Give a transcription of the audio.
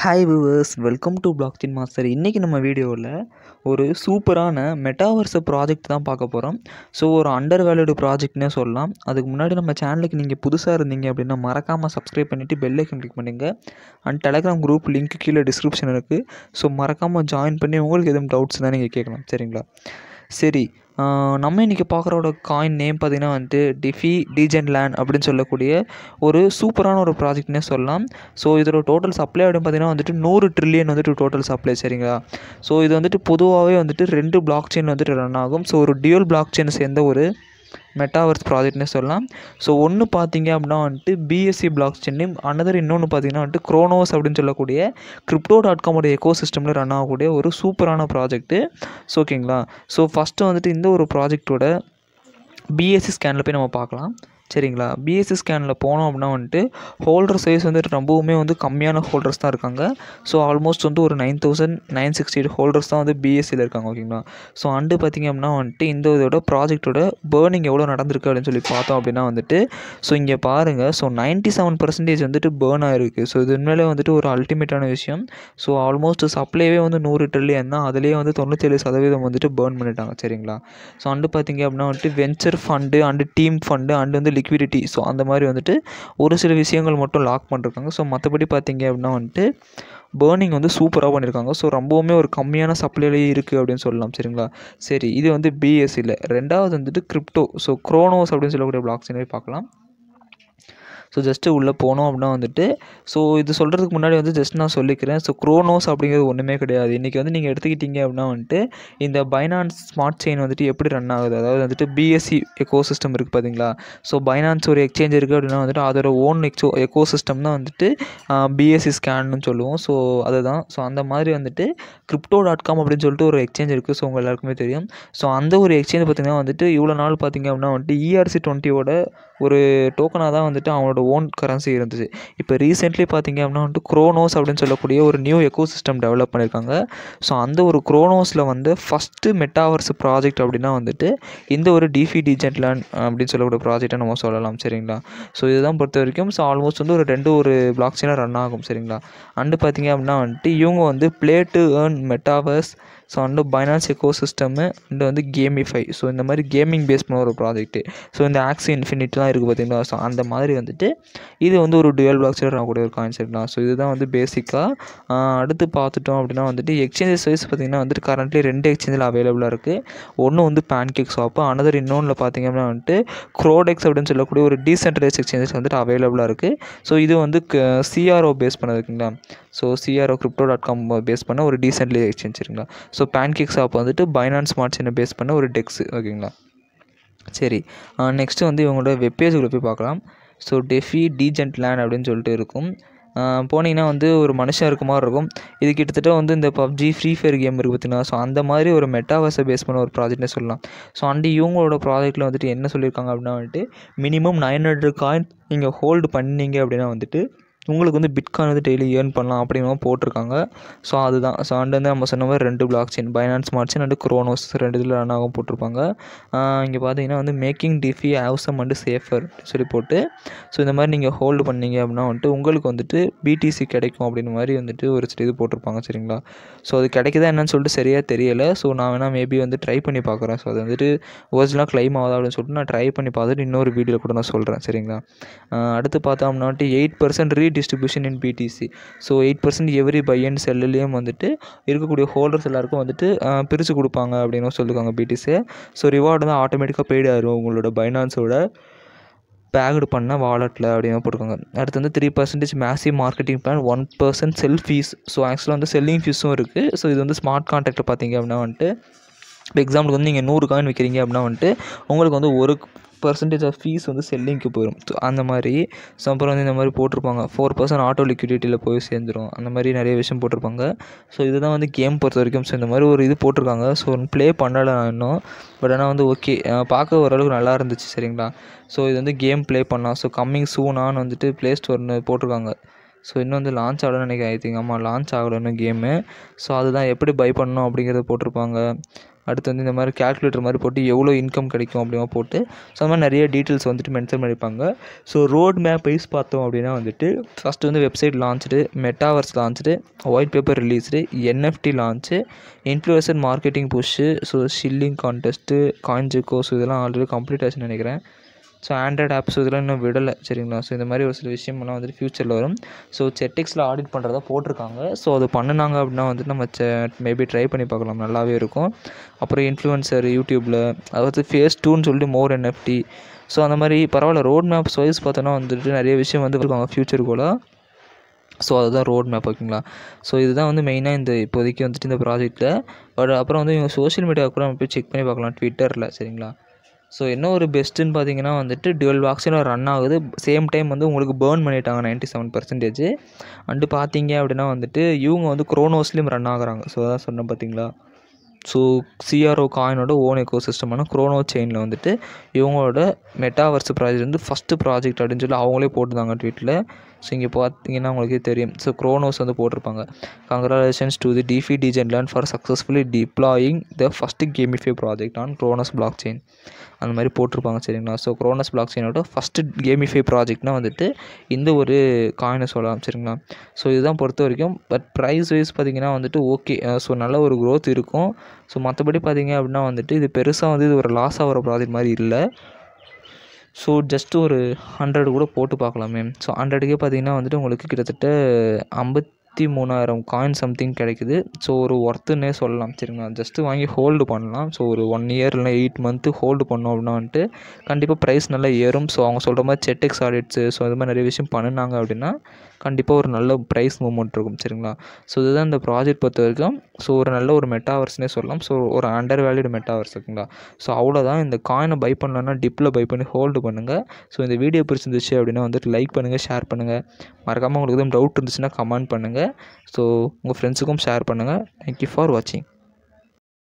hi viewers welcome to blockchain master இன்றைக்கி நம்ம வீடியோவில் ஒரு சூப்பரான மெட்டாவர்ஸ் ப்ராஜெக்ட் தான் பார்க்க போகிறோம் ஸோ ஒரு அண்டர் வேல்யூடு ப்ராஜெக்ட்னே சொல்லலாம் அதுக்கு முன்னாடி நம்ம சேனலுக்கு நீங்கள் புதுசாக இருந்தீங்க அப்படின்னா மறக்காமல் சப்ஸ்கிரைப் பண்ணிவிட்டு பெல் ஐக்கன் கிளிக் பண்ணுங்கள் அண்ட் டெலகிராம் குரூப் லிங்க் கீழே டிஸ்கிரிப்ஷன் இருக்குது ஸோ மறக்காமல் ஜாயின் பண்ணி உங்களுக்கு எதுவும் டவுட்ஸ் தான் நீங்கள் கேட்கலாம் சரிங்களா சரி நம்ம இன்றைக்கி பார்க்குறோட காயின் நேம் பார்த்திங்கன்னா வந்துட்டு டிஃபி டிஜென்ட் லேண்ட் அப்படின்னு சொல்லக்கூடிய ஒரு சூப்பரான ஒரு ப்ராஜெக்ட்னே சொல்லலாம் ஸோ இதோட டோட்டல் சப்ளை அப்படின்னு பார்த்திங்கன்னா வந்துட்டு நூறு ட்ரில்லியன் வந்துட்டு டோட்டல் சப்ளை சரிங்களா ஸோ இது வந்துட்டு பொதுவாகவே வந்துட்டு ரெண்டு பிளாக் செயின் வந்துட்டு ரன் ஆகும் ஸோ ஒரு டியூல் பிளாக் செயின் சேர்ந்த ஒரு மெட்டாவர்ஸ் ப்ராஜெக்ட்னே சொல்லலாம் ஸோ ஒன்று பார்த்தீங்க அப்படின்னா வந்துட்டு பிஎஸ்சி பிளாக் சென்னை அனதர் இன்னொன்று பார்த்தீங்கன்னா வந்துட்டு குரோனோஸ் அப்படின்னு சொல்லக்கூடிய கிரிப்டோ டாட் காமோட எக்கோ சிஸ்டமில் ரன் ஆகக்கூடிய ஒரு சூப்பரான ப்ராஜெக்ட்டு ஸோ ஓகேங்களா ஸோ ஃபஸ்ட்டு வந்துட்டு இந்த ஒரு ப்ராஜெக்டோட பிஎஸ்சி ஸ்கேனில் போய் நம்ம பார்க்கலாம் சரிங்களா பிஎஸ்சி ஸ்கேனில் போனோம் அப்படின்னா வந்துட்டு ஹோல்டர் சைஸ் வந்துட்டு ரொம்பவுமே வந்து கம்மியான ஹோல்டர்ஸ் தான் இருக்காங்க ஸோ ஆல்மோஸ்ட் வந்து ஒரு nine thousand nine sixty eight holders தான் வந்து பிஎஸ்சியில் இருக்காங்க ஓகேங்களா ஸோ அண்டு பார்த்திங்க அப்படின்னா வந்துட்டு இந்த இதோட ப்ராஜெக்டோட பேர்னிங் எவ்வளோ நடந்திருக்கு அப்படின்னு சொல்லி பார்த்தோம் அப்படின்னா வந்துட்டு ஸோ இங்கே பாருங்கள் ஸோ நைன்ட்டி செவன் பர்சன்டேஜ் வந்துட்டு பேர்ன் ஆகிருக்கு ஸோ இது உண்மையிலே வந்துட்டு ஒரு அல்டிமேட்டான விஷயம் ஸோ ஆல்மோஸ்ட் சப்ளைவே வந்து நூறு ட்ரில்லியன் தான் அதுலேயே வந்து ஏழு சதவீதம் வந்துட்டு பேர்ன் பண்ணிட்டாங்க சரிங்களா ஸோ அண்டு பார்த்திங்க அப்படின்னா வந்துட்டு venture fund and team fund and வந்து லிக்விடிட்டி ஸோ அந்த மாதிரி வந்துட்டு ஒரு சில விஷயங்கள் மட்டும் லாக் பண்ணிருக்காங்க ஸோ மற்றபடி பார்த்திங்க அப்படின்னா வந்துட்டு பேர்னிங் வந்து சூப்பராக பண்ணியிருக்காங்க ஸோ ரொம்பவுமே ஒரு கம்மியான சப்ளைலேயே இருக்குது அப்படின்னு சொல்லலாம் சரிங்களா சரி இது வந்து பிஎஸ்சியில் ரெண்டாவது வந்துட்டு கிரிப்டோ ஸோ க்ரோனோஸ் அப்படின்னு சொல்லக்கூடிய பிளாக்ஸ் பார்க்கலாம் ஸோ ஜஸ்ட்டு உள்ளே போனோம் அப்படின்னா வந்துட்டு ஸோ இது சொல்கிறதுக்கு முன்னாடி வந்து ஜஸ்ட் நான் சொல்லிக்கிறேன் ஸோ க்ரோனோஸ் அப்படிங்கிறது ஒன்றுமே கிடையாது இன்றைக்கி வந்து நீங்கள் எடுத்துக்கிட்டீங்க அப்படின்னா வந்துட்டு இந்த பைனான்ஸ் ஸ்மார்ட் செயின் வந்துட்டு எப்படி ரன் ஆகுது அதாவது வந்துட்டு பிஎஸ்சி எக்கோ சிஸ்டம் இருக்குது பார்த்தீங்களா ஸோ பைனான்ஸ் ஒரு எக்ஸ்சேஞ்ச் இருக்குது அப்படின்னா வந்துட்டு அதோட ஓன் எக்ஸோ எக்கோ சிஸ்டம் தான் வந்துட்டு பிஎஸ்சி ஸ்கேன்னு சொல்லுவோம் ஸோ அதுதான் ஸோ அந்த மாதிரி வந்துட்டு கிரிப்டோ டாட் காம் அப்படின்னு சொல்லிட்டு ஒரு எக்ஸ்சேஞ்ச் இருக்குது ஸோ உங்கள் எல்லாருக்குமே தெரியும் ஸோ அந்த ஒரு எக்ஸ்சேஞ்ச் பார்த்திங்கன்னா வந்துட்டு இவ்வளோ நாள் பார்த்திங்க அப்படின்னா வந்துட்டு இஆர்சி e டுவெண்ட்டியோட ஒரு டோக்கனாக தான் வந்துட்டு அவனோட ஓன் கரன்சி இருந்துச்சு இப்போ ரீசெண்ட்லி பார்த்திங்க அப்படின்னா வந்துட்டு குரோனோஸ் அப்படின்னு சொல்லக்கூடிய ஒரு நியூ எக்கோ சிஸ்டம் டெவலப் பண்ணியிருக்காங்க ஸோ அந்த ஒரு குரோனோஸில் வந்து ஃபஸ்ட்டு மெட்டாவர்ஸ் ப்ராஜெக்ட் அப்படின்னா வந்துட்டு இந்த ஒரு டிஃபி டிஜென்ட்லான் அப்படின்னு சொல்லக்கூடிய ப்ராஜெக்டை நம்ம சொல்லலாம் சரிங்களா ஸோ இதுதான் பொறுத்த வரைக்கும் ஸோ ஆல்மோஸ்ட் வந்து ஒரு ரெண்டு ஒரு பிளாக் ரன் ஆகும் சரிங்களா அண்டு பார்த்திங்க அப்படின்னா வந்துட்டு இவங்க வந்து play to earn metaverse so and Binance ecosystem and வந்து கேமிஃபை ஸோ இந்த மாதிரி கேமிங் பேஸ் பண்ண ஒரு ப்ராஜெக்ட்டு ஸோ இந்த ஆக்ஸி இன்ஃபினிட்லாம் இருக்குது பார்த்திங்களா ஸோ அந்த மாதிரி வந்துட்டு இது வந்து ஒரு டுவெல் பிளாக் செயின் ஆகக்கூடிய ஒரு கான்செப்ட் தான் ஸோ இதுதான் வந்து பேசிக்காக அடுத்து பார்த்துட்டோம் அப்படின்னா வந்துட்டு எக்ஸ்சேஞ்சஸ் வைஸ் பார்த்திங்கன்னா வந்துட்டு கரண்ட்லி ரெண்டு எக்ஸ்சேஞ்சில் அவைலபிளாக இருக்குது ஒன்று வந்து பேன் கேக் ஷாப்பு அனதர் இன்னொன்றில் பார்த்திங்க அப்படின்னா வந்துட்டு க்ரோடெக்ஸ் அப்படின்னு சொல்லக்கூடிய ஒரு டீசென்ட்ரலைஸ் எக்ஸ்சேஞ்சஸ் வந்துட்டு அவைலபிளாக இருக்குது ஸோ இது வந்து சிஆர்ஓ பேஸ் பண்ணதுக்குங்களா so CRO crypto dot com base பண்ண ஒரு டீசென்ட்லி எக்ஸ்சேஞ்ச் இருக்குங்களா ஸோ ஸோ பேன்கேக் ஷாப் வந்துட்டு பைனான்ஸ் சின்ன பேஸ் பண்ண ஒரு டெக்ஸு ஓகேங்களா சரி நெக்ஸ்ட்டு வந்து இவங்களோட வெப்பேஜுக்குள்ளே போய் பார்க்கலாம் ஸோ டெஃபி டீஜென்ட் லேண்ட் அப்படின்னு சொல்லிட்டு இருக்கும் போனீங்கன்னா வந்து ஒரு மனுஷன் இருக்க மாதிரி இருக்கும் இது கிட்டத்தட்ட வந்து இந்த பப்ஜி ஃப்ரீ ஃபயர் கேம் இருக்குது பார்த்தீங்கன்னா ஸோ அந்த மாதிரி ஒரு மெட்டாவர்ஸை பேஸ் பண்ண ஒரு ப்ராஜெக்ட்னே சொல்லலாம் ஸோ அண்டு இவங்களோட ப்ராஜெக்ட்டில் வந்துட்டு என்ன சொல்லியிருக்காங்க அப்படின்னா வந்துட்டு மினிமம் நைன் ஹண்ட்ரட் காயின் நீங்கள் ஹோல்டு பண்ணீங்க அப்படின்னா வந்துட்டு உங்களுக்கு வந்து பிட்காயின் வந்து டெய்லி ஏர்ன் பண்ணலாம் அப்படின்னு போட்டிருக்காங்க ஸோ அதுதான் ஸோ அண்ட் வந்து நம்ம சொன்ன மாதிரி ரெண்டு blockchain Binance smart chain and Cronos ரெண்டு இதில் ரன் ஆகும் போட்டிருப்பாங்க இங்கே பார்த்தீங்கன்னா வந்து making DeFi awesome and safer சொல்லி போட்டு ஸோ இந்த மாதிரி நீங்கள் ஹோல்டு பண்ணீங்க அப்படின்னா வந்துட்டு உங்களுக்கு வந்துட்டு பிடிசி கிடைக்கும் அப்படின்னு மாதிரி வந்துட்டு ஒரு சில இது போட்டிருப்பாங்க சரிங்களா ஸோ அது கிடைக்குதா என்னன்னு சொல்லிட்டு சரியாக தெரியலை ஸோ நான் வேணால் மேபி வந்து ட்ரை பண்ணி பார்க்குறேன் ஸோ அது வந்துட்டு ஒரிஜினலாக கிளைம் ஆகுதா அப்படின்னு சொல்லிட்டு நான் ட்ரை பண்ணி பார்த்துட்டு இன்னொரு வீடியோ கூட நான் சொல்கிறேன் சரிங்களா அடுத்து பார்த்தோம்னா வந்துட்டு eight percent redistribution in BTC so eight percent every buy and செல்லுலேயும் வந்துட்டு இருக்கக்கூடிய ஹோல்டர்ஸ் எல்லாருக்கும் வந்துட்டு பிரித்து கொடுப்பாங்க அப்படின்னு சொல்லுவாங்க பிடிசி ஸோ ரிவார்டு தான் ஆட்டோமேட்டிக்காக பெய்டு ஆயிரும் உங்களோட பைனான்ஸோட பேக்டு பண்ண வாலெட்டில் அப்படின்னு போட்டுருக்காங்க அடுத்து வந்து three percentage massive marketing plan one percent sell fees so ஆக்சுவலாக வந்து செல்லிங் ஃபீஸும் இருக்குது ஸோ இது வந்து ஸ்மார்ட் கான்ட்ராக்டில் பார்த்தீங்க அப்படின்னா வந்துட்டு இப்போ எக்ஸாம்பிளுக்கு வந்து நீங்கள் நூறு காயின் விற்கிறீங்க அப்படின்னா வந்துட்டு உங்களுக்கு வந்து ஒரு பர்சன்டேஜ் ஆஃப் ஃபீஸ் வந்து செல்லிங்க்கு போயிடும் அந்த மாதிரி ஸோ அப்புறம் வந்து இந்த மாதிரி போட்டிருப்பாங்க ஃபோர் பர்சன்ட் ஆட்டோ லிக்விடிட்டியில் போய் சேர்ந்துடும் அந்த மாதிரி நிறைய விஷயம் போட்டிருப்பாங்க ஸோ இதுதான் வந்து கேம் பொறுத்த வரைக்கும் ஸோ இந்த மாதிரி ஒரு இது போட்டிருக்காங்க ஸோ ப்ளே பண்ணலை நான் இன்னும் பட் ஆனால் வந்து ஓகே பார்க்க ஓரளவுக்கு நல்லா இருந்துச்சு சரிங்களா ஸோ இது வந்து கேம் ப்ளே பண்ணலாம் ஸோ கம்மிங் சூனான்னு வந்துட்டு ப்ளே ஸ்டோர்னு போட்டிருக்காங்க ஸோ இன்னும் வந்து லான்ச் ஆகலன்னு நினைக்கிறேன் ஐ திங்க் ஆமாம் லான்ச் ஆகலன்னு கேமு ஸோ அதுதான் எப்படி பை பண்ணணும் அப்படிங்கிறத போட்டிருப்பாங்க அடுத்து வந்து இந்த மாதிரி கேல்குலேட்டர் மாதிரி போட்டு எவ்வளோ இன்கம் கிடைக்கும் அப்படிமா போட்டு ஸோ அந்த மாதிரி நிறைய டீட்டெயில்ஸ் வந்துட்டு மென்ஷன் பண்ணியிருப்பாங்க ஸோ ரோட் மேப் வைஸ் பார்த்தோம் அப்படின்னா வந்துட்டு ஃபஸ்ட்டு வந்து website launch metaverse launch white paper released NFT launch influencer marketing push so shilling contest coin so இதெல்லாம் ஆல்ரெடி கம்ப்ளீட் ஆச்சுன்னு நினைக்கிறேன் ஸோ ஆண்ட்ராய்டு ஆப்ஸ் இதெல்லாம் இன்னும் விடலை சரிங்களா ஸோ இந்த மாதிரி ஒரு சில விஷயம்லாம் வந்துட்டு ஃப்யூச்சரில் வரும் ஸோ செட்டிக்ஸில் ஆடிட் பண்ணுறதா போட்டிருக்காங்க ஸோ அது பண்ணினாங்க அப்படின்னா வந்துட்டு நம்ம மேபி ட்ரை பண்ணி பார்க்கலாம் நல்லாவே இருக்கும் அப்புறம் இன்ஃப்ளூயன்சர் யூடியூப்பில் அதாவது ஃபேஸ் டூன்னு சொல்லிட்டு மோர் என்எஃப்டி ஸோ அந்த மாதிரி பரவாயில்ல ரோட் மேப் வைஸ் பார்த்தோன்னா வந்துட்டு நிறைய விஷயம் வந்து இருக்காங்க கூட ஸோ அதுதான் ரோட் மேப் ஓகேங்களா ஸோ இதுதான் வந்து மெயினாக இந்த இப்போதைக்கு வந்துட்டு இந்த ப்ராஜெக்ட்டில் பட் அப்புறம் வந்து இவங்க சோஷியல் மீடியாவுக்கு கூட நம்ம போய் செக் பண்ணி பார்க்கலாம் ட்விட்டரில் சரிங்களா ஸோ என்ன ஒரு பெஸ்ட்டுன்னு பார்த்தீங்கன்னா வந்துட்டு டுவெல் பாக்ஸில் ரன் ஆகுது சேம் டைம் வந்து உங்களுக்கு பேர்ன் பண்ணிட்டாங்க நைன்ட்டி செவன் பர்சன்டேஜ் அண்டு பார்த்தீங்க அப்படின்னா வந்துட்டு இவங்க வந்து குரோனோஸ்லேயும் ரன் ஆகுறாங்க ஸோ அதான் சொன்னேன் பார்த்தீங்களா ஸோ சிஆர்ஓ காயினோட ஓன் எக்கோ சிஸ்டமான குரோனோ செயினில் வந்துட்டு இவங்களோட மெட்டாவர்ஸ் ப்ராஜெக்ட் வந்து ஃபஸ்ட்டு ப்ராஜெக்ட் அப்படின்னு சொல்லி அவங்களே போட்டிருந்தாங்க ட்வீட்டில் ஸோ இங்கே பார்த்தீங்கன்னா உங்களுக்கே தெரியும் ஸோ குரோனோஸ் வந்து போட்டிருப்பாங்க congratulations to the DeFi degen land for successfully deploying the first gamify project on Cronos blockchain அந்த மாதிரி போட்டிருப்பாங்க சரிங்களா ஸோ குரோனஸ் பிளாக் செயினோட ஃபஸ்ட்டு கேமிஃபை ப்ராஜெக்ட்னால் வந்துட்டு இந்த ஒரு காயினை சொல்லலாம் சரிங்களா ஸோ இதுதான் பொறுத்த வரைக்கும் பட் ப்ரைஸ் வைஸ் பார்த்திங்கன்னா வந்துட்டு ஓகே ஸோ நல்ல ஒரு க்ரோத் இருக்கும் ஸோ மற்றபடி பார்த்திங்க அப்படின்னா வந்துட்டு இது பெருசாக வந்து இது ஒரு லாஸ் ஆகிற ப்ராஜெக்ட் மாதிரி இல்லை ஸோ ஜஸ்ட்டு ஒரு ஹண்ட்ரடு கூட போட்டு பார்க்கலாமே ஸோ ஹண்ட்ரடுக்கே பார்த்திங்கன்னா வந்துட்டு உங்களுக்கு கிட்டத்தட்ட ஐம்பத் முப்பத்தி மூணாயிரம் காயின் சம்திங் கிடைக்குது ஸோ ஒரு ஒர்த்துன்னே சொல்லலாம் சரிங்களா ஜஸ்ட்டு வாங்கி ஹோல்டு பண்ணலாம் ஸோ ஒரு ஒன் இயர் இல்லை எயிட் மந்த்து ஹோல்டு பண்ணோம் அப்படின்னா வந்துட்டு கண்டிப்பாக ப்ரைஸ் நல்லா ஏறும் ஸோ அவங்க சொல்கிற மாதிரி செட்டெக்ஸ் ஆடிட்ஸு ஸோ இது மாதிரி நிறைய விஷயம் பண்ணினாங்க அப்படின்னா கண்டிப்பாக ஒரு நல்ல ப்ரைஸ் மூமெண்ட் இருக்கும் சரிங்களா ஸோ இதுதான் இந்த ப்ராஜெக்ட் பொறுத்த வரைக்கும் ஸோ ஒரு நல்ல ஒரு மெட்டாவர்ஸ்னே சொல்லலாம் ஸோ ஒரு அண்டர் வேல்யூடு மெட்டாவர்ஸ் இருக்குங்களா ஸோ அவ்வளோதான் இந்த காயினை பை பண்ணலன்னா டிப்பில் பை பண்ணி ஹோல்டு பண்ணுங்கள் ஸோ இந்த வீடியோ பிடிச்சிருந்துச்சு அப்படின்னா வந்துட்டு லைக் பண்ணுங்கள் ஷேர் பண்ணுங்கள் மறக்காமல் உங்களுக்கு எதுவும் டவுட் இருந்துச்சுன்னா கமெண்ட் பண்ணுங்கள் ஸோ உங்கள் ஃப்ரெண்ட்ஸுக்கும் ஷேர் பண்ணுங்கள் தேங்க்யூ ஃபார் வாட்சிங்